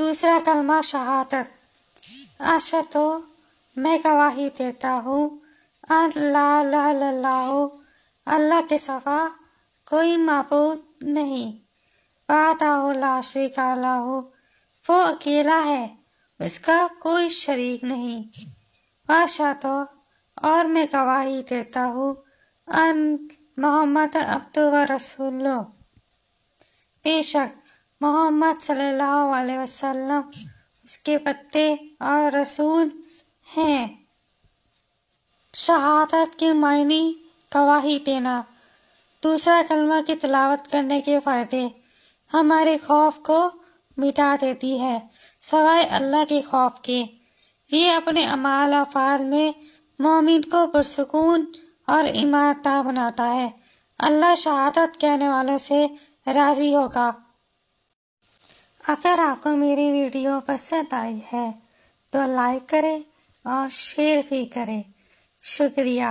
दूसरा कलमा शहादत आशा तो मैं गवाही देता हूँ अल्लाह अल्लाह के सफा कोई मबूत नहीं लाशी का लाहो वो अकेला है उसका कोई शरीक नहीं बादशाह तो और मैं गवाही देता हूँ अन मोहम्मद अब्दुल रसूल बेशक मोहम्मद सल्लल्लाहु अलैहि वसल्लम उसके पत्ते और रसूल हैं शहादत के मायने गवाही देना दूसरा कलमा की तलावत करने के फ़ायदे हमारे खौफ को मिटा देती है सवाए अल्लाह के खौफ के ये अपने अमाल अफाल में मोमिन को पुरसकून और ईमानदार बनाता है अल्लाह शहादत कहने वालों से राज़ी होगा अगर आपको मेरी वीडियो पसंद आई है तो लाइक करें और शेयर भी करें शुक्रिया